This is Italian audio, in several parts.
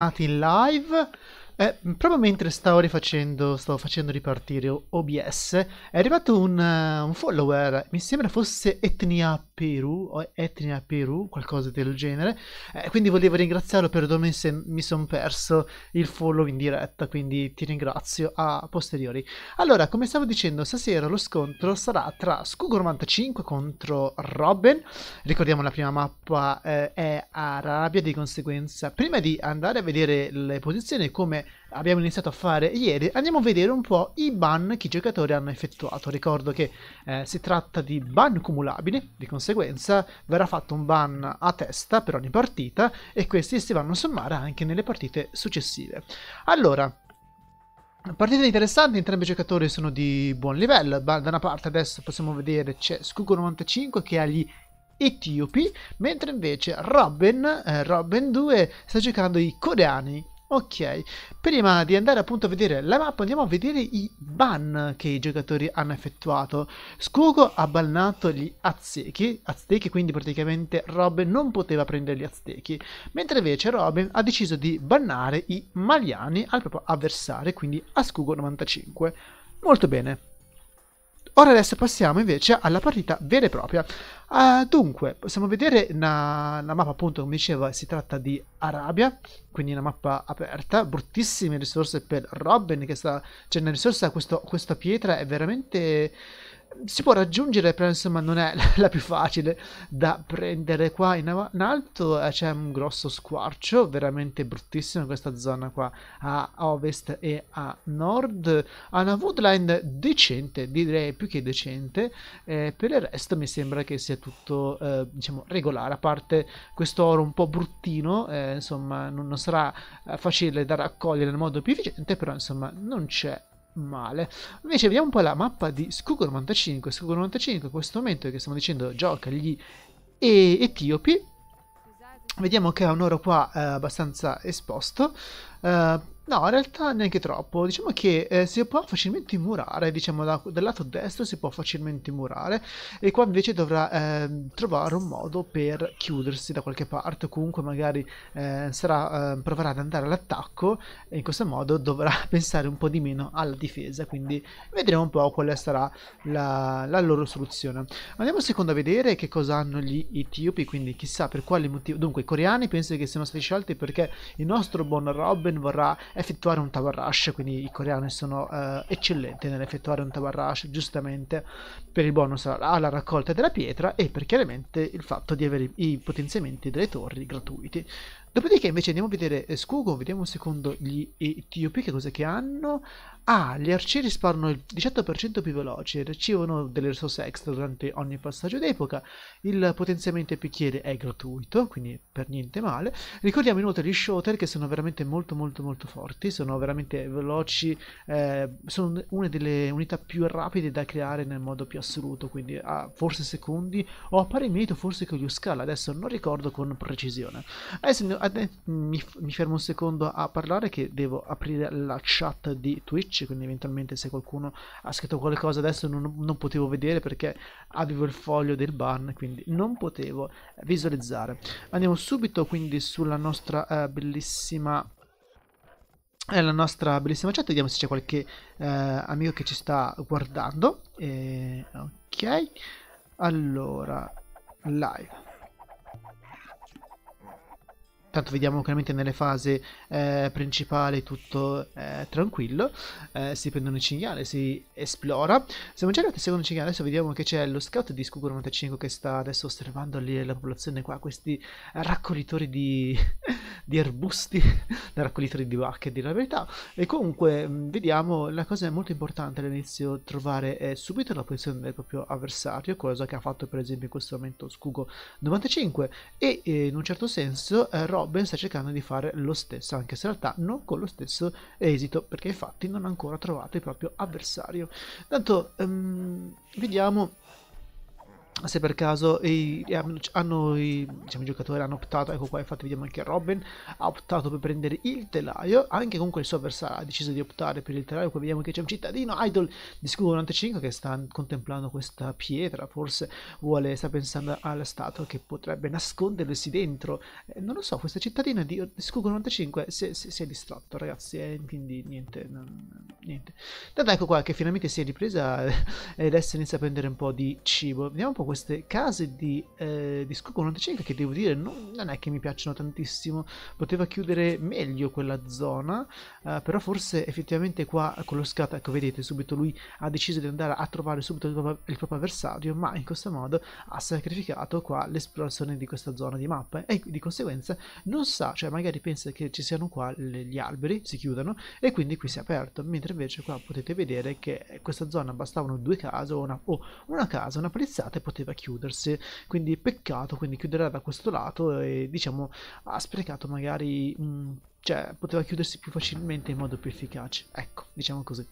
live eh, proprio mentre stavo rifacendo, stavo facendo ripartire OBS, è arrivato un, uh, un follower, mi sembra fosse Etnia Peru, o Etnia Peru, qualcosa del genere, eh, quindi volevo ringraziarlo, perdonami se mi sono perso il follow in diretta, quindi ti ringrazio a posteriori. Allora, come stavo dicendo, stasera lo scontro sarà tra Scugo 95 contro Robin, ricordiamo la prima mappa eh, è Arabia, di conseguenza prima di andare a vedere le posizioni come abbiamo iniziato a fare ieri, andiamo a vedere un po' i ban che i giocatori hanno effettuato. Ricordo che eh, si tratta di ban cumulabili, di conseguenza verrà fatto un ban a testa per ogni partita e questi si vanno a sommare anche nelle partite successive. Allora, Partite interessanti, entrambi i giocatori sono di buon livello, da una parte adesso possiamo vedere c'è Skugo95 che ha gli etiopi, mentre invece Robin, eh, Robin 2 sta giocando i coreani Ok, prima di andare appunto a vedere la mappa andiamo a vedere i ban che i giocatori hanno effettuato. Scugo ha bannato gli aztechi, aztechi quindi praticamente Robin non poteva prendere gli aztechi, mentre invece Robin ha deciso di bannare i maliani al proprio avversario, quindi a Scugo 95. Molto bene. Ora adesso passiamo invece alla partita vera e propria. Uh, dunque, possiamo vedere la mappa, appunto, come dicevo, si tratta di Arabia, quindi una mappa aperta, bruttissime risorse per Robin, che sta... Cioè, una risorsa, questo, questa pietra è veramente si può raggiungere, però insomma non è la più facile da prendere qua in, av- in alto eh, c'è un grosso squarcio, veramente bruttissimo in questa zona qua a ovest e a nord, ha una woodline decente, direi più che decente, eh, per il resto mi sembra che sia tutto eh, diciamo regolare, a parte questo oro un po' bruttino, eh, insomma non, non sarà eh, facile da raccogliere nel modo più efficiente, però insomma non c'è male. Invece vediamo un po' la mappa di Skugo 95. Skugo 95 in questo momento che stiamo dicendo gioca gli etiopi. Vediamo che ha un oro qua eh, abbastanza esposto. Eh, No, in realtà neanche troppo. Diciamo che eh, si può facilmente murare, diciamo da, dal lato destro si può facilmente murare e qua invece dovrà eh, trovare un modo per chiudersi da qualche parte comunque magari eh, sarà, ehm, proverà ad andare all'attacco e in questo modo dovrà pensare un po' di meno alla difesa, quindi vedremo un po' quale sarà la, la loro soluzione. Andiamo un secondo a vedere che cosa hanno gli etiopi, quindi chissà per quale motivo... Dunque, i coreani penso che siano stati scelti perché il nostro buon Robin vorrà effettuare un tower rush, quindi i coreani sono eh, eccellenti nell'effettuare un tower rush, giustamente per il bonus alla raccolta della pietra e per chiaramente il fatto di avere i potenziamenti delle torri gratuiti. Dopodiché invece andiamo a vedere eh, Skugo, vediamo un secondo gli etiopi che cosa che hanno. Ah, gli arcieri sparano il 18% più veloce, ricevono delle risorse extra durante ogni passaggio d'epoca, il potenziamento picchiere è gratuito, quindi per niente male. Ricordiamo inoltre gli shooter che sono veramente molto molto molto forti, sono veramente veloci, eh, sono una delle unità più rapide da creare nel modo più assoluto, quindi a forse secondi o a pari merito forse con gli Uscala, adesso non ricordo con precisione. Adesso mi, mi, fermo un secondo a parlare che devo aprire la chat di Twitch, quindi eventualmente se qualcuno ha scritto qualcosa adesso non, non potevo vedere perché avevo il foglio del ban, quindi non potevo visualizzare. Andiamo subito quindi sulla nostra eh, bellissima eh, la nostra bellissima chat, vediamo se c'è qualche eh, amico che ci sta guardando. E, eh, ok, allora, live. Tanto vediamo chiaramente nelle fasi eh, principali tutto eh, tranquillo, eh, si prendono il cinghiale, si esplora. Siamo già arrivati al secondo cinghiale, adesso vediamo che c'è lo scout di Scugo 95 che sta adesso osservando lì la popolazione qua, questi raccoglitori di, di arbusti, raccoglitori di bacche, di la verità. E comunque mm, vediamo, la cosa è molto importante all'inizio trovare eh, subito la posizione del proprio avversario, cosa che ha fatto per esempio in questo momento Scugo 95 e eh, in un certo senso eh, però Ben sta cercando di fare lo stesso, anche se in realtà non con lo stesso esito, perché infatti non ha ancora trovato il proprio avversario. Tanto um, vediamo se per caso i, hanno, i, diciamo, i, giocatori hanno optato, ecco qua infatti vediamo anche Robin, ha optato per prendere il telaio, anche comunque il suo avversario ha deciso di optare per il telaio, qua vediamo che c'è un cittadino idol di Scudo 95 che sta contemplando questa pietra, forse vuole, sta pensando alla statua che potrebbe nascondersi dentro, eh, non lo so, questa cittadina di, di Scudo 95 si, si, si, è distratto ragazzi, eh, quindi niente, non, niente. Tanto ecco qua che finalmente si è ripresa eh, ed adesso inizia a prendere un po' di cibo, vediamo un po' queste case di, eh, di Scuco 95 che devo dire non, non, è che mi piacciono tantissimo, poteva chiudere meglio quella zona, eh, però forse effettivamente qua con lo scatto, ecco vedete subito lui ha deciso di andare a trovare subito il proprio, il proprio avversario, ma in questo modo ha sacrificato qua l'esplorazione di questa zona di mappa e di conseguenza non sa, cioè magari pensa che ci siano qua le, gli alberi, si chiudono e quindi qui si è aperto, mentre invece qua potete vedere che questa zona bastavano due case o una, o una casa, una palizzata e poteva poteva chiudersi quindi peccato quindi chiuderà da questo lato e diciamo ha sprecato magari mh, mm, cioè poteva chiudersi più facilmente in modo più efficace ecco diciamo così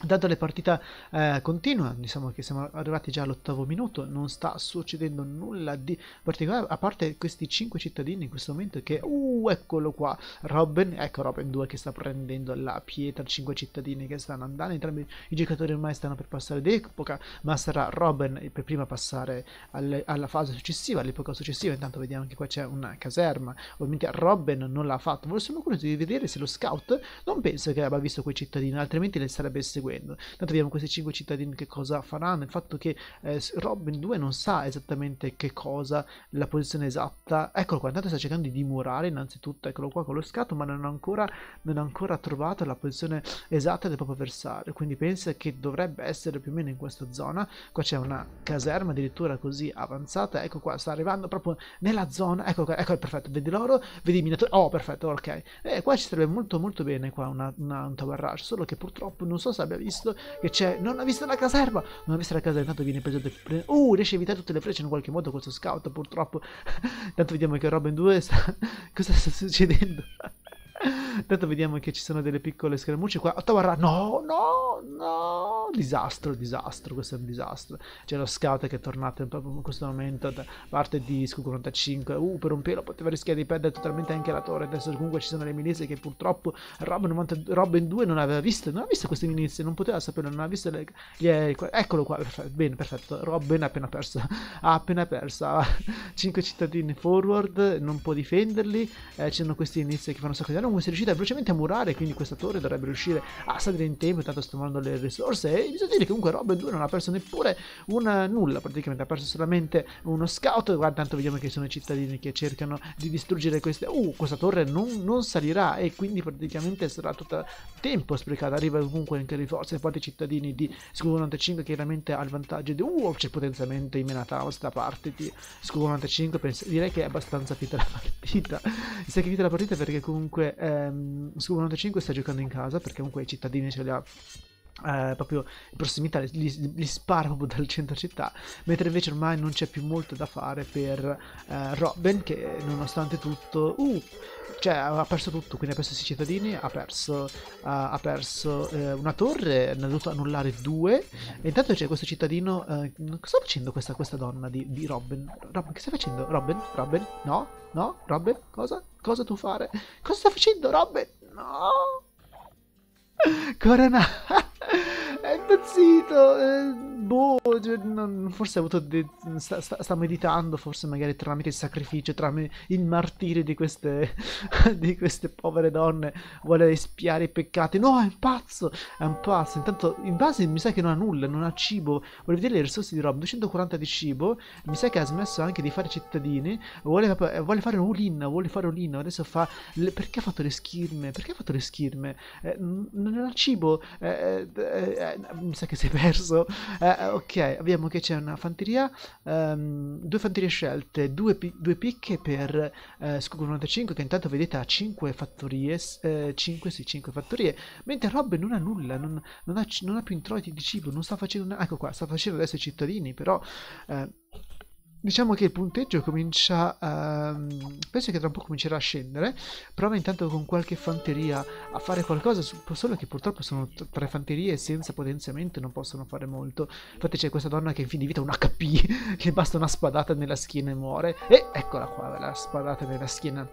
Intanto la partita eh, continua, diciamo che siamo arrivati già all'ottavo minuto, non sta succedendo nulla di particolare, a parte questi 5 cittadini in questo momento che... Uh, eccolo qua, Robin, ecco Robin 2 che sta prendendo la pietra, 5 cittadini che stanno andando, entrambi i giocatori ormai stanno per passare d'epoca, ma sarà Robin per prima passare alle, alla fase successiva, all'epoca successiva, intanto vediamo che qua c'è una caserma, ovviamente Robin non l'ha fatto, volevo solo curioso di vedere se lo scout non pensa che abbia visto quei cittadini, altrimenti le sarebbe seguito seguendo. Tanto vediamo questi 5 cittadini che cosa faranno, il fatto che eh, Robin 2 non sa esattamente che cosa, la posizione esatta. Eccolo qua, intanto sta cercando di dimorare innanzitutto, eccolo qua con lo scatto, ma non ha ancora, ancora, trovato la posizione esatta del proprio avversario, quindi pensa che dovrebbe essere più o meno in questa zona. Qua c'è una caserma addirittura così avanzata, ecco qua, sta arrivando proprio nella zona, ecco qua, ecco perfetto, vedi l'oro, vedi i minatori, oh perfetto, ok. E eh, qua ci sarebbe molto molto bene qua una, una, un tower rush, solo che purtroppo non so se abbia visto che c'è. Non ha visto la caserma. Non ha visto la caserma. Intanto viene preso. Pre... Uh, riesce a evitare tutte le frecce in qualche modo. Questo scout, purtroppo. Intanto vediamo che Robin 2 sta. Cosa sta succedendo? Intanto vediamo che ci sono delle piccole schermucce qua. Ottawa No, no, no. Disastro, disastro. Questo è un disastro. C'è lo scout che è tornato proprio in questo momento da parte di Scu 45. Uh, per un pelo poteva rischiare di perdere totalmente anche la torre. Adesso comunque ci sono le milizie che purtroppo Rob 90, Robin 2 non aveva visto. Non ha visto queste milizie. Non poteva saperlo. Non ha visto le... le eccolo qua. Perfetto, bene, perfetto. Robin ha appena perso. Ha appena perso. 5 cittadini forward. Non può difenderli. Eh, ci sono questi inizi che fanno un sacco di danno. Comunque si è riuscito riuscire velocemente a murare, quindi questa torre dovrebbe riuscire a salire in tempo, intanto sta le risorse e bisogna dire che comunque Robin 2 non ha perso neppure un eh, nulla, praticamente ha perso solamente uno scout, guarda tanto vediamo che sono i cittadini che cercano di distruggere queste, uh questa torre non, non salirà e quindi praticamente sarà tutto tempo sprecato, arriva comunque anche risorse, poi i cittadini di Scudo 95 chiaramente ha il vantaggio di uh c'è potenziamento in Menataos da parte di Scudo 95, penso, direi che è abbastanza finita la partita, si è finita la partita perché comunque... Ehm, um, ehm, sub sta giocando in casa perché comunque i cittadini ce li ha eh, proprio in prossimità, li, li, spara proprio dal centro città, mentre invece ormai non c'è più molto da fare per eh, Robin che nonostante tutto, uh, cioè ha perso tutto, quindi ha perso i cittadini, ha perso, uh, ha perso uh, una torre, ne ha dovuto annullare due, e intanto c'è questo cittadino, eh, cosa sta facendo questa, questa donna di, di, Robin? Robin, che stai facendo? Robin? Robin? No? No? Robin? Cosa? Cosa tu fare? Cosa sta facendo Robin? No! これな è impazzito. Eh, boh, cioè, non, forse ha avuto. Sta, sta, sta, meditando, forse magari tramite il sacrificio, tramite il martirio di queste, di queste povere donne. Vuole espiare i peccati. No, è un pazzo. È un pazzo. Intanto, in base, mi sa che non ha nulla, non ha cibo. Vuole vedere le risorse di Rob. 240 di cibo. Mi sa che ha smesso anche di fare cittadini. Vuole, eh, vuole fare un all Vuole fare all-in. Adesso fa. Le, perché ha fatto le schirme? Perché ha fatto le schirme? Eh, non ha cibo. Eh, eh, eh eh, mi sa che sei perso. Eh, eh, ok, abbiamo che c'è una fanteria, ehm, due fanterie scelte, due, pi due picche per eh, Scugo 95 che intanto vedete ha 5 fattorie, 5 eh, sì 5 fattorie, mentre Rob non ha nulla, non, non, ha, non ha, più introiti di cibo, non sta facendo... Ecco qua, sta facendo adesso i cittadini, però... Diciamo che il punteggio comincia, ehm, penso che tra un po' comincerà a scendere, prova intanto con qualche fanteria a fare qualcosa, solo che purtroppo sono tre fanterie senza potenziamento non possono fare molto. Infatti c'è questa donna che in fin di vita è un HP, che basta una spadata nella schiena e muore. E eccola qua, la spadata nella schiena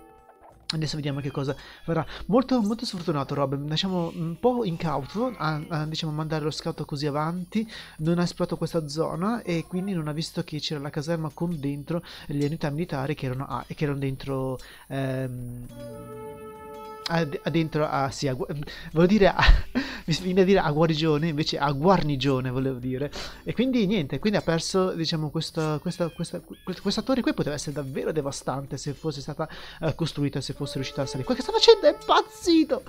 Adesso vediamo che cosa verrà. Molto, molto sfortunato Rob, diciamo un po' incauto a, a diciamo, mandare lo scout così avanti, non ha esplorato questa zona e quindi non ha visto che c'era la caserma con dentro le unità militari che erano, a, ah, che erano dentro... Ehm, a, a dentro a, ah, sì, a, volevo dire a, mi viene a dire a guarigione, invece a guarnigione volevo dire. E quindi niente, quindi ha perso diciamo questa, questa, questa, questa torre qui poteva essere davvero devastante se fosse stata uh, costruita, se fosse riuscita a salire. quello che sta facendo è impazzito!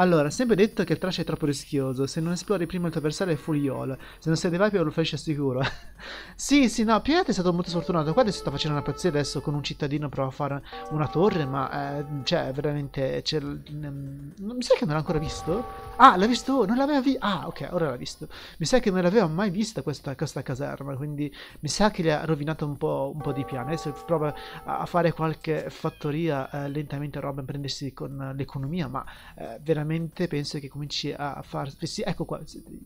Allora, sempre detto che il trash è troppo rischioso. Se non esplori prima il tuo avversario è full YOL. Se non sei dei Viper lo flash è sicuro. sì, sì, no, Pirate è stato molto sfortunato. Qua adesso sta facendo una pazzia adesso con un cittadino prova a fare una torre, ma eh, cioè, veramente. Mm, mi sa che non l'ha ancora visto? Ah, l'ha visto? Non l'aveva visto? Ah, ok, ora l'ha visto. Mi sa che non l'aveva mai vista questa, questa, caserma, quindi mi sa che gli ha rovinato un po', un po di piano. Adesso prova a fare qualche fattoria eh, lentamente, roba, a prendersi con eh, l'economia, ma eh, veramente veramente penso che cominci a far eh, sì, ecco qua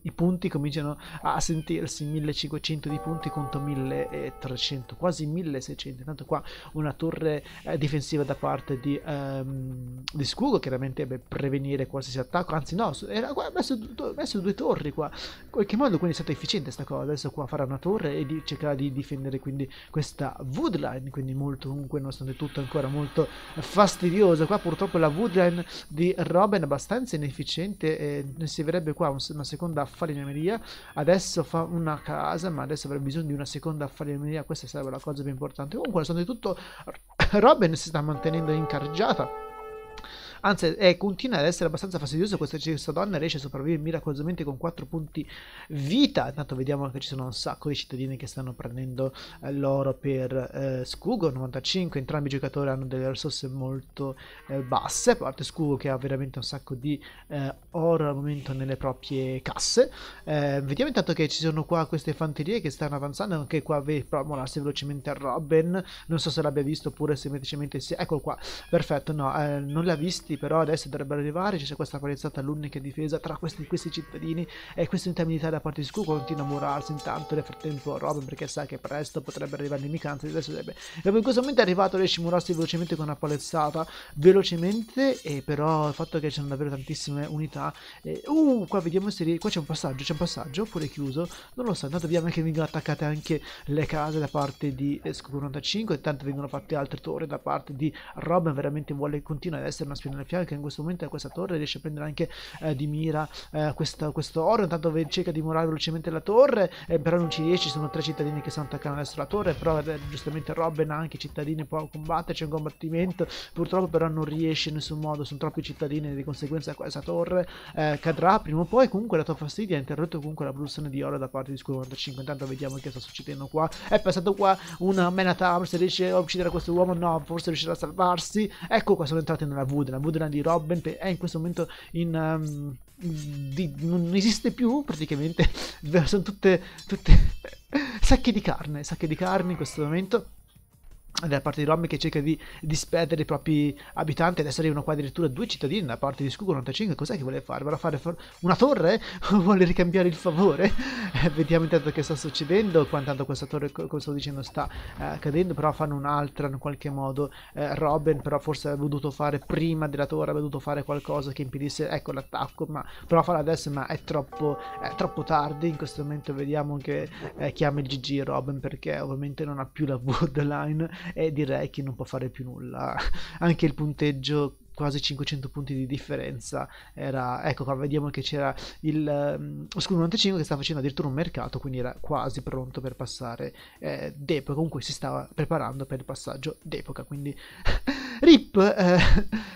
i punti cominciano a sentirsi 1500 di punti contro 1300 quasi 1600 intanto qua una torre eh, difensiva da parte di, um, di Scugo chiaramente per prevenire qualsiasi attacco anzi no era, qua, ha, messo, ha messo due torri qua in qualche modo quindi è stata efficiente questa cosa adesso qua farà una torre e di, cercherà di difendere quindi questa woodline quindi molto comunque nonostante tutto ancora molto fastidiosa qua purtroppo la woodline di Robin è abbastanza abbastanza inefficiente e ne si verrebbe qua una seconda falegnameria. Adesso fa una casa, ma adesso avrebbe bisogno di una seconda falegnameria. Questa sarebbe la cosa più importante. Comunque, sono di tutto, Robin si sta mantenendo incargiata. Anzi, eh, continua ad essere abbastanza fastidioso questa, questa donna riesce a sopravvivere miracolosamente con 4 punti vita. Intanto vediamo che ci sono un sacco di cittadini che stanno prendendo eh, l'oro per eh, Scugo, 95. Entrambi i giocatori hanno delle risorse molto eh, basse, a parte Scugo che ha veramente un sacco di eh, oro al momento nelle proprie casse. Eh, vediamo intanto che ci sono qua queste fanterie che stanno avanzando, anche qua ve- molarsi velocemente a Robin. Non so se l'abbia visto oppure semplicemente sì. Eccolo qua, perfetto, no, non l'ha visto acquisti però adesso dovrebbero arrivare, ci si questa palizzata l'unica difesa tra questi, questi cittadini e questa unità militare da parte di Scu continua a murarsi intanto nel frattempo Robin perché sa che presto potrebbe arrivare l'inimicanza adesso deve... in questo momento è arrivato riesce a murarsi velocemente con una palizzata velocemente e però il fatto che ci sono davvero tantissime unità e... uh qua vediamo se qua c'è un passaggio c'è un passaggio oppure chiuso non lo so intanto vediamo che vengono attaccate anche le case da parte di Scu 45 intanto vengono fatte altre torri da parte di Robin veramente vuole continuare ad essere una spina una piaga che in questo momento è questa torre, riesce a prendere anche eh, di mira eh, questa, questo oro, intanto cerca di murare velocemente la torre, eh, però non ci riesce, sono tre cittadini che stanno attaccando adesso la torre, però eh, giustamente Robin ha anche i cittadini può combattere, c'è un combattimento, purtroppo però non riesce in nessun modo, sono troppi cittadini, di conseguenza questa torre eh, cadrà prima o poi, comunque la tua fastidia ha interrotto comunque la produzione di oro da parte di Square 45, intanto vediamo che sta succedendo qua, è passato qua una Menata, se riesce a uccidere questo uomo, no, forse riuscirà a salvarsi, ecco qua sono entrati nella V, nella V chiudono di Robben è in questo momento in... Um, di, non esiste più praticamente, sono tutte, tutte sacche di carne, sacche di carne in questo momento da parte di Rom che cerca di disperdere i propri abitanti adesso arrivano qua addirittura due cittadini da parte di Scu 95 cos'è che vuole fare? Vuole fare una torre? vuole ricambiare il favore? vediamo intanto che sta succedendo qua intanto questa torre come stavo dicendo sta eh, cadendo però fanno un'altra in qualche modo eh, Robin però forse avrebbe dovuto fare prima della torre aveva dovuto fare qualcosa che impedisse ecco l'attacco ma prova a farlo adesso ma è troppo, è troppo tardi in questo momento vediamo che eh, chiama il GG Robin perché ovviamente non ha più la Woodline e direi che non può fare più nulla. Anche il punteggio quasi 500 punti di differenza era ecco qua vediamo che c'era il um, Oscuro 95 che sta facendo addirittura un mercato quindi era quasi pronto per passare eh, d'epoca comunque si stava preparando per il passaggio d'epoca quindi rip eh,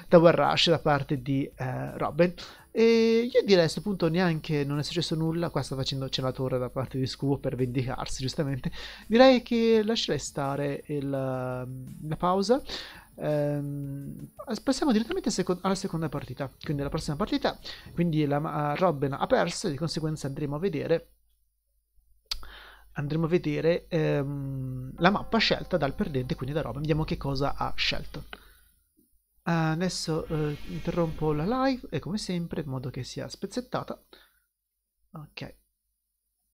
Tower Rush da parte di eh, Robin e io direi a questo punto neanche non è successo nulla, qua sta facendo cenatore da parte di Scoop per vendicarsi giustamente, direi che lascerei stare il, mm, la pausa. Ehm, passiamo direttamente seco- alla seconda partita, quindi la prossima partita, quindi la, uh, ah, Robin ha perso di conseguenza andremo a vedere andremo a vedere ehm, la mappa scelta dal perdente, quindi da Robin, vediamo che cosa ha scelto adesso eh, interrompo la live e come sempre in modo che sia spezzettata ok